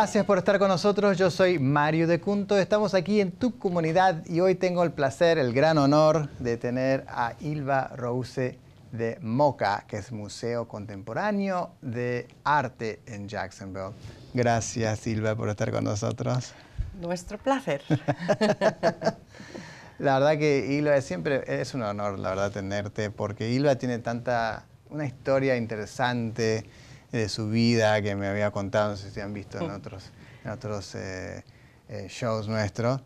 Gracias por estar con nosotros. Yo soy Mario de Cunto. Estamos aquí en tu comunidad y hoy tengo el placer, el gran honor de tener a Ilva Rouse de MOCA, que es Museo Contemporáneo de Arte en Jacksonville. Gracias, Ilva por estar con nosotros. Nuestro placer. la verdad que Ilva siempre es un honor, la verdad, tenerte, porque Ilva tiene tanta, una historia interesante, de su vida que me había contado, no sé si han visto en mm. otros, eh, eh, shows nuestros.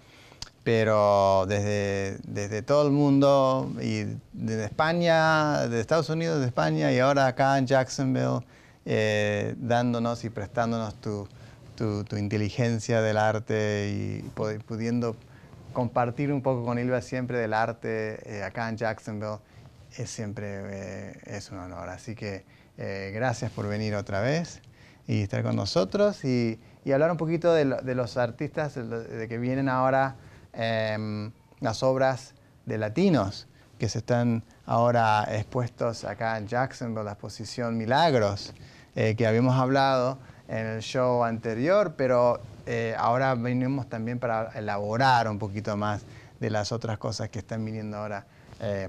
Pero desde, todo el mundo, y de España, de Estados Unidos, de España, y ahora acá en Jacksonville, eh, dándonos y prestándonos tu, inteligencia del arte y pudiendo compartir un poco con Ilva siempre del arte acá en Jacksonville, es siempre es un honor. Así que eh, gracias por venir otra vez y estar con nosotros y, hablar un poquito de, los artistas de que vienen ahora em, las obras de latinos que se están ahora expuestos acá en Jackson con la exposición Milagros, eh, que habíamos hablado en el show anterior, pero eh, ahora venimos también para elaborar un poquito más de las otras cosas que están viniendo ahora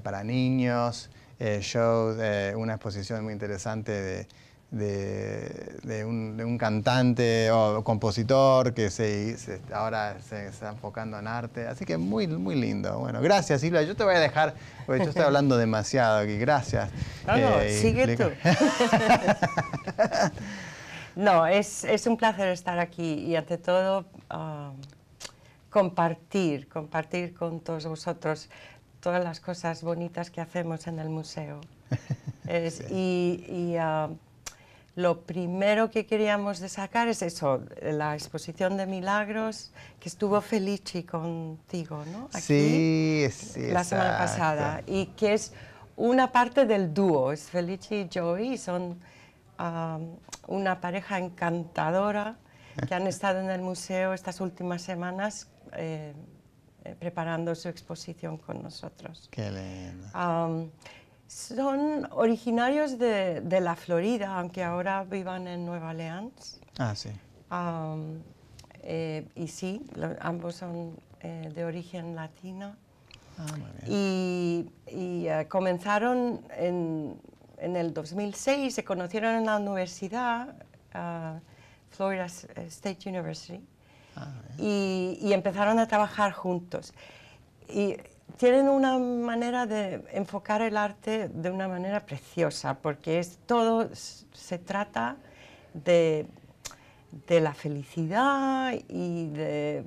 para niños, eh, show, una exposición muy interesante de, un, cantante o compositor que se, ahora se está enfocando en arte. Así que muy, muy lindo. Bueno, gracias Silvia. Yo te voy a dejar, porque yo estoy hablando demasiado aquí. Gracias. No, no, eh, sigue tú. no, es, un placer estar aquí y ante todo... Ah, compartir, compartir con todos vosotros todas las cosas bonitas que hacemos en el museo. y, ah, lo primero que queríamos sacar es eso, la exposición de milagros que estuvo Felici contigo, ¿no? Aquí, sí, La semana pasada. Y que es una parte del dúo, es Felici y Joey, son ah, una pareja encantadora que han estado en el museo estas últimas semanas eh, eh, preparando su exposición con nosotros. Qué lindo. son originarios de, la Florida, aunque ahora vivan en Nueva Orleans. Ah, sí. Eh, y sí, ambos son eh, de origen latino. Ah, muy bien. Y, comenzaron en, el 2006, se conocieron en la universidad, ah, Florida State University, y, empezaron a trabajar juntos. Y tienen una manera de enfocar el arte de una manera preciosa, porque es todo, se trata de, la felicidad y de,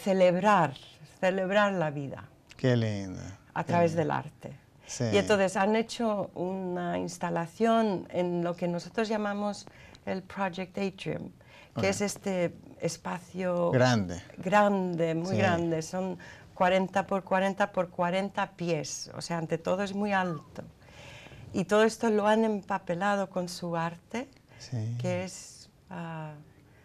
celebrar, celebrar la vida. Qué linda. A través del arte. Sí. Y entonces han hecho una instalación en lo que nosotros llamamos el Project Atrium, que es este espacio... Grande. Grande, muy grande. Son 40 por 40 por 40 pies. O sea, ante todo es muy alto. Y todo esto lo han empapelado con su arte, que es... Ah,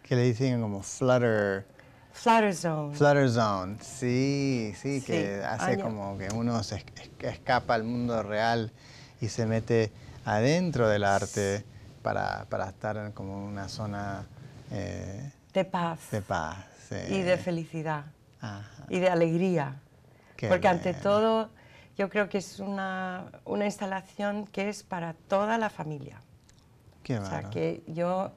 que le dicen como flutter... Flutter Zone. Flutter Zone, sí, sí, que hace como eh. que uno se escapa al mundo real y se mete adentro del arte para, para estar en como una zona eh, de paz. De paz. Y de felicidad. Y de alegría. Porque ante todo yo creo que es una, instalación que es para toda la familia. o sea, que yo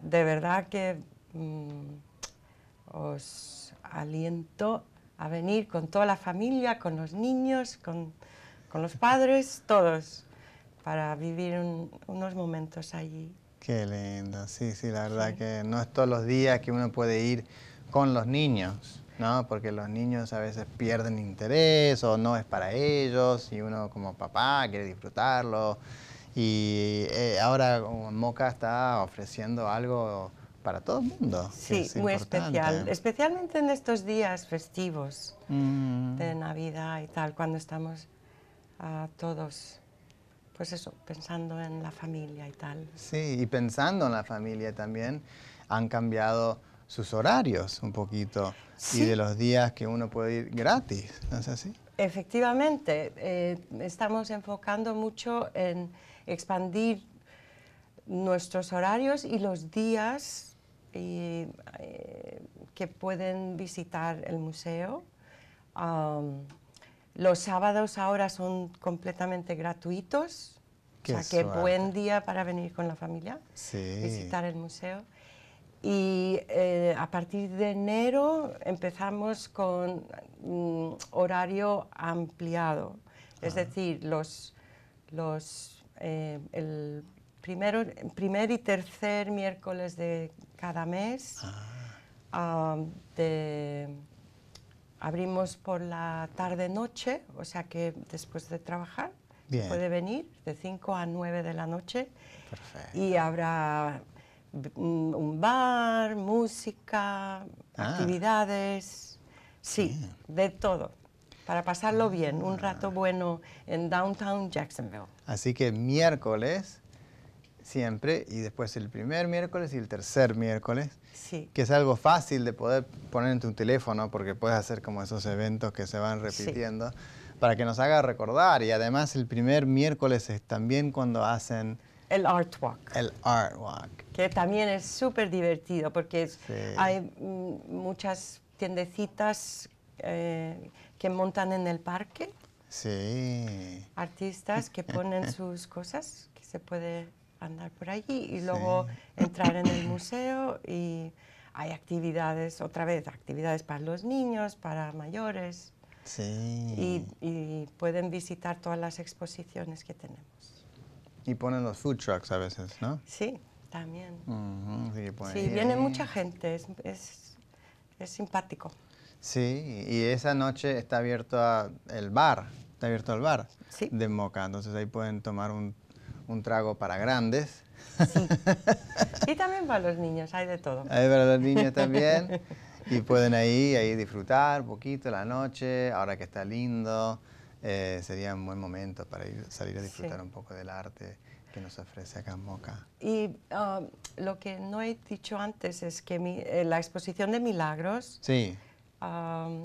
de verdad que mm, os aliento a venir con toda la familia, con los niños, con, los padres, todos, para vivir unos momentos allí Qué lindo, sí, sí, la verdad que no es todos los días que uno puede ir con los niños, ¿no? Porque los niños a veces pierden interés o no es para ellos y uno como papá quiere disfrutarlo. Y eh, ahora Moca está ofreciendo algo para todo el mundo. Sí, muy especial, especialmente en estos días festivos mm. de Navidad y tal, cuando estamos todos pues eso, pensando en la familia y tal. Sí, y pensando en la familia también, han cambiado sus horarios un poquito y de los días que uno puede ir gratis, ¿no es así? Efectivamente, eh, estamos enfocando mucho en expandir nuestros horarios y los días eh, que pueden visitar el museo. Los sábados ahora son completamente gratuitos, o sea qué buen día para venir con la familia, visitar el museo. Y eh, a partir de enero empezamos con un mm, horario ampliado, es ah. decir, los, los, eh, el primero, primer y tercer miércoles de cada mes ah. Ah, de Abrimos por la tarde-noche, o sea que después de trabajar puede venir de 5 a 9 de la noche. Y habrá mm, un bar, música, ah. actividades, sí, de todo, para pasarlo ah. bien, un rato bueno en Downtown Jacksonville. Así que miércoles siempre, y después el primer miércoles y el tercer miércoles, sí. que es algo fácil de poder poner en tu teléfono porque puedes hacer como esos eventos que se van repitiendo, para que nos haga recordar. Y además el primer miércoles es también cuando hacen... El Art Walk. El Art Walk. Que también es súper divertido porque hay muchas tiendecitas eh, que montan en el parque. Sí. Artistas que ponen sus cosas que se puede andar por allí y luego entrar en el museo y hay actividades, otra vez, actividades para los niños, para mayores. Sí. Y, pueden visitar todas las exposiciones que tenemos. Y ponen los food trucks a veces, ¿no? Sí, también. sí, pues viene mucha gente, es, es, es, simpático. Sí, y esa noche está abierto el bar, está abierto el bar de Moca, entonces ahí pueden tomar un un trago para grandes. y también para los niños, hay de todo. Hay para los niños también. y pueden ahí, disfrutar un poquito la noche, ahora que está lindo. Eh, sería un buen momento para ir, salir a disfrutar un poco del arte que nos ofrece acá en Moca. Y ah, lo que no he dicho antes es que eh, la exposición de Milagros, sí. Um,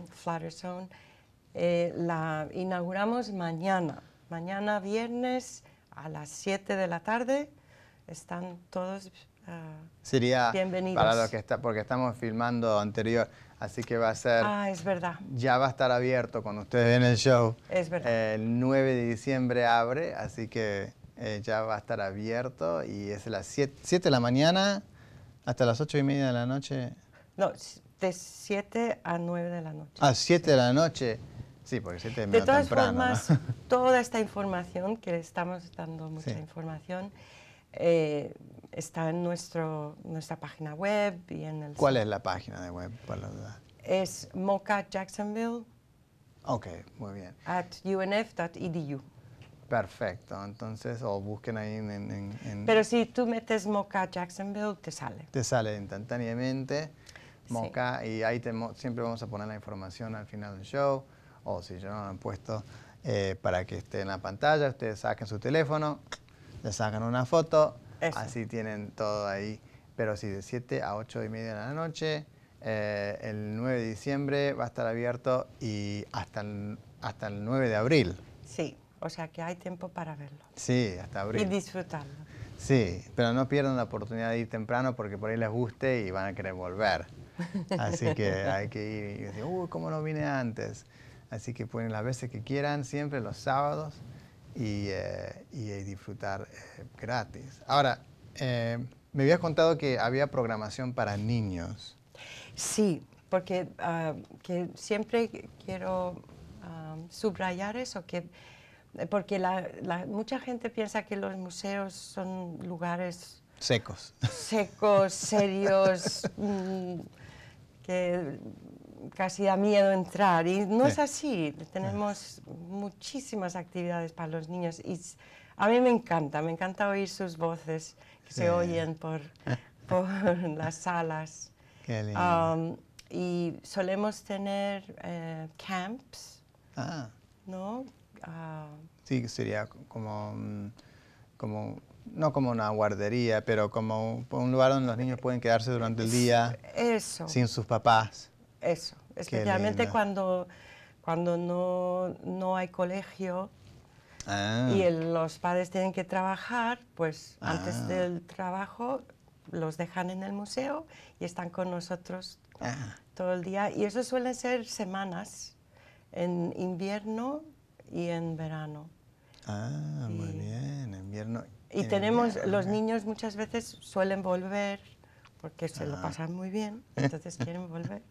eh, la inauguramos mañana, mañana viernes a las 7 de la tarde. Están todos ah, Sería bienvenidos. Para lo que está, porque estamos filmando anterior, así que va a ser... Ah, es verdad. Ya va a estar abierto cuando ustedes ven el show. Es verdad. El 9 de diciembre abre, así que eh, ya va a estar abierto y es a las 7 de la mañana hasta las 8 y media de la noche. No, de 7 a 9 de la noche. a ah, 7 de la noche. Sí, porque si te De todas formas, toda esta información, que estamos dando mucha información, eh, está en nuestro, nuestra página web y en el... ¿Cuál es la página de web? es Moca Jacksonville. muy bien. At unf.edu. Perfecto, entonces, o busquen ahí en, Pero si tú metes mocajacksonville, Jacksonville, te sale. Te sale instantáneamente, Moca, y ahí siempre vamos a poner la información al final del show o si yo no lo han puesto eh, para que esté en la pantalla, ustedes saquen su teléfono, le sacan una foto, así tienen todo ahí. Pero si de 7 a 8 y media de la noche, eh, el 9 de diciembre va a estar abierto y hasta el, hasta el 9 de abril. Sí, o sea que hay tiempo para verlo. Sí, hasta abril. Y disfrutarlo. Sí, pero no pierdan la oportunidad de ir temprano porque por ahí les guste y van a querer volver. Así que hay que ir y decir, uy, ¿cómo no vine antes? Así que pueden las veces que quieran, siempre los sábados, y, eh, eh, disfrutar eh, gratis. Ahora, me habías contado que había programación para niños. Sí, porque ah, que siempre quiero ah, subrayar eso, que, porque mucha gente piensa que los museos son lugares... Secos. Secos, serios, mm, que casi da miedo entrar y no es así. Tenemos muchísimas actividades para los niños y a mí me encanta, me encanta oír sus voces que se oyen por, por las salas. y solemos tener eh, camps, ah. ¿no? Ah. sí, sería como, mm, como no como una guardería, pero como un lugar donde los niños pueden quedarse durante el día Eso. sin sus papás. Eso, especialmente cuando, cuando no, hay colegio y ah. los padres tienen que trabajar, pues antes ah. del trabajo los dejan en el museo y están con nosotros ah. todo el día. Y eso suelen ser semanas, en invierno y en verano. Ah, muy bien, invierno. Y tenemos, los ¿eh? niños muchas veces suelen volver porque se lo pasan muy bien, entonces quieren volver.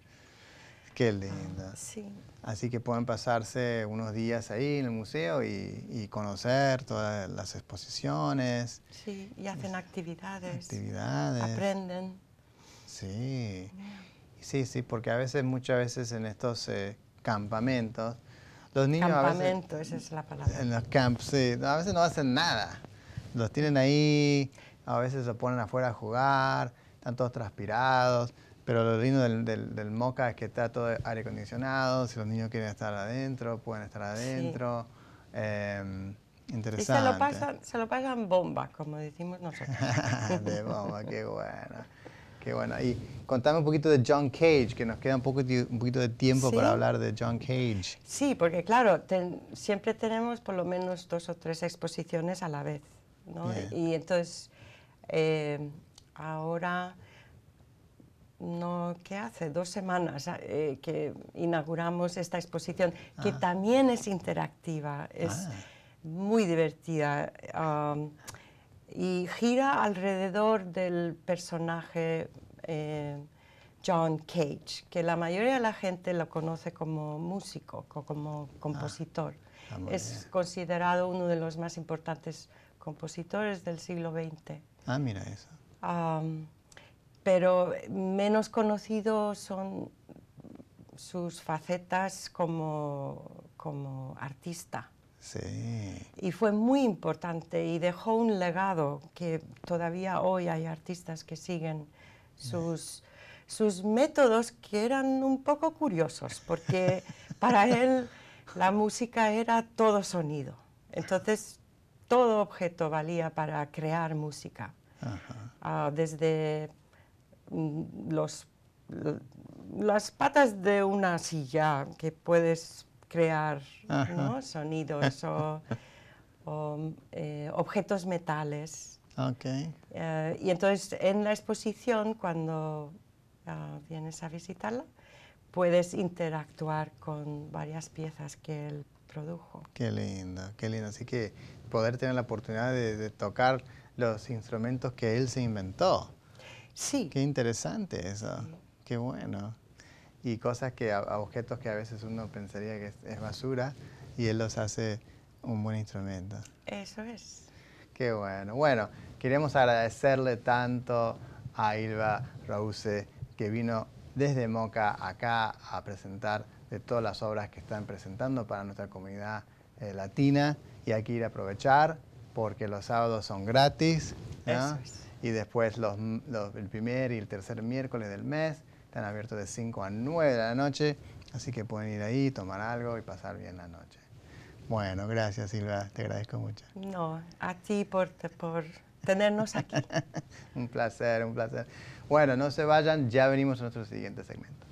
Qué linda. Sí. Así que pueden pasarse unos días ahí en el museo y, conocer todas las exposiciones. Sí, y hacen actividades. Actividades. Aprenden. Sí. Sí, sí, porque a veces, muchas veces en estos eh, campamentos, los niños Campamento, a veces, esa es la palabra. En los camps, sí, a veces no hacen nada. Los tienen ahí, a veces se ponen afuera a jugar, están todos transpirados. Pero lo lindo del, Moca es que está todo aire acondicionado, si los niños quieren estar adentro, pueden estar adentro. Em, interesante. se lo, pasan, se lo pagan bombas, como decimos nosotros. de bomba, qué bueno. Qué bueno. Y contame un poquito de John Cage, que nos queda un, poco, un poquito de tiempo para hablar de John Cage. Sí, porque claro, siempre tenemos por lo menos dos o tres exposiciones a la vez. Y, entonces, eh, ahora no, ¿qué hace? Dos semanas eh, que inauguramos esta exposición, que ah. también es interactiva, es ah. muy divertida y gira alrededor del personaje eh, John Cage, que la mayoría de la gente lo conoce como músico, como compositor. Ah, es considerado uno de los más importantes compositores del siglo XX. Ah, mira eso pero eh, menos conocidos son sus facetas como, artista. Sí. Y fue muy importante y dejó un legado que todavía hoy hay artistas que siguen sus, métodos que eran un poco curiosos, porque para él la música era todo sonido. Entonces, todo objeto valía para crear música. Ajá. Ah, desde Mm, los, las patas de una silla que puedes crear sonidos o, eh, objetos metales. Okay. Eh, y entonces en la exposición, cuando ah, vienes a visitarla, puedes interactuar con varias piezas que él produjo. Qué lindo, qué lindo. Así que poder tener la oportunidad de tocar los instrumentos que él se inventó. Sí. Qué interesante eso, qué bueno. Y cosas que, a, objetos que a veces uno pensaría que es, basura y él los hace un buen instrumento. Eso es. Qué bueno. Bueno, queremos agradecerle tanto a Ilva Rause que vino desde Moca acá a presentar de todas las obras que están presentando para nuestra comunidad eh, latina y aquí que ir a aprovechar porque los sábados son gratis. Eso es. Y después los, el primer y el tercer miércoles del mes están abiertos de 5 a 9 de la noche, así que pueden ir ahí, tomar algo y pasar bien la noche. Bueno, gracias Silvia, te agradezco mucho. No, a ti por, por tenernos aquí. un placer, un placer. Bueno, no se vayan, ya venimos a nuestro siguiente segmento.